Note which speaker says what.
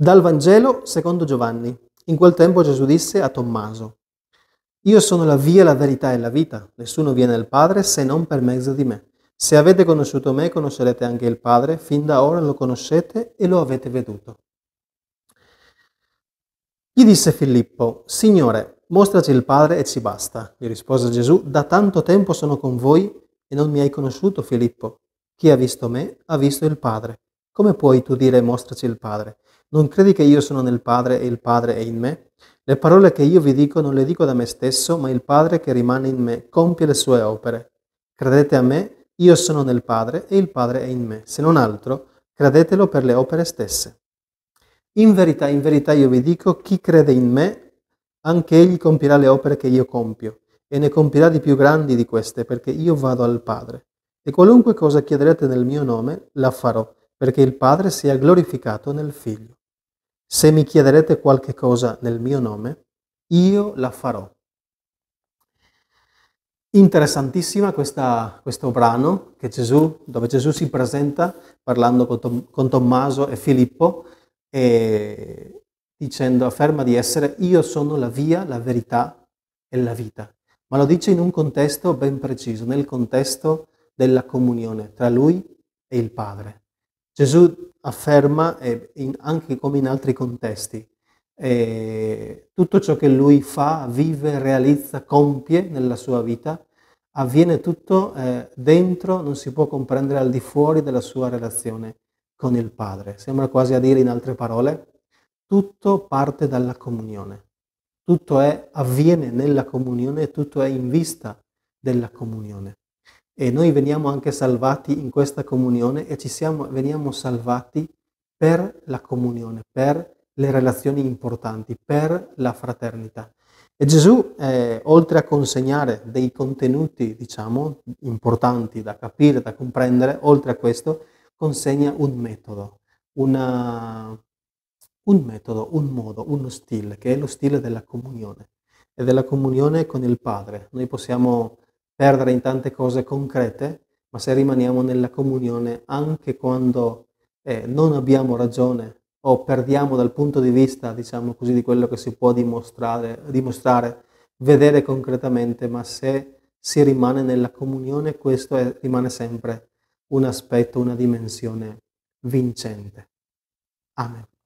Speaker 1: Dal Vangelo secondo Giovanni. In quel tempo Gesù disse a Tommaso, Io sono la via, la verità e la vita. Nessuno viene al Padre se non per mezzo di me. Se avete conosciuto me, conoscerete anche il Padre. Fin da ora lo conoscete e lo avete veduto. Gli disse Filippo, Signore, mostraci il Padre e ci basta. Gli rispose Gesù, Da tanto tempo sono con voi e non mi hai conosciuto, Filippo. Chi ha visto me ha visto il Padre. Come puoi tu dire mostraci il Padre? Non credi che io sono nel Padre e il Padre è in me? Le parole che io vi dico non le dico da me stesso, ma il Padre che rimane in me compie le sue opere. Credete a me, io sono nel Padre e il Padre è in me. Se non altro, credetelo per le opere stesse. In verità, in verità io vi dico, chi crede in me, anche egli compirà le opere che io compio, e ne compirà di più grandi di queste, perché io vado al Padre. E qualunque cosa chiederete nel mio nome, la farò, perché il Padre sia glorificato nel Figlio. Se mi chiederete qualche cosa nel mio nome, io la farò. Interessantissima questa, questo brano che Gesù, dove Gesù si presenta parlando con, Tom, con Tommaso e Filippo e dicendo, afferma di essere io sono la via, la verità e la vita. Ma lo dice in un contesto ben preciso, nel contesto della comunione tra lui e il Padre. Gesù afferma eh, in, anche come in altri contesti. Eh, tutto ciò che lui fa, vive, realizza, compie nella sua vita, avviene tutto eh, dentro, non si può comprendere al di fuori della sua relazione con il Padre. Sembra quasi a dire in altre parole, tutto parte dalla comunione, tutto è, avviene nella comunione, tutto è in vista della comunione e noi veniamo anche salvati in questa comunione e ci siamo, veniamo salvati per la comunione, per le relazioni importanti, per la fraternità. E Gesù, eh, oltre a consegnare dei contenuti, diciamo, importanti da capire, da comprendere, oltre a questo, consegna un metodo, una, un metodo, un modo, uno stile, che è lo stile della comunione e della comunione con il Padre. Noi possiamo perdere in tante cose concrete, ma se rimaniamo nella comunione anche quando eh, non abbiamo ragione o perdiamo dal punto di vista, diciamo così, di quello che si può dimostrare, dimostrare vedere concretamente, ma se si rimane nella comunione, questo è, rimane sempre un aspetto, una dimensione vincente. Amen.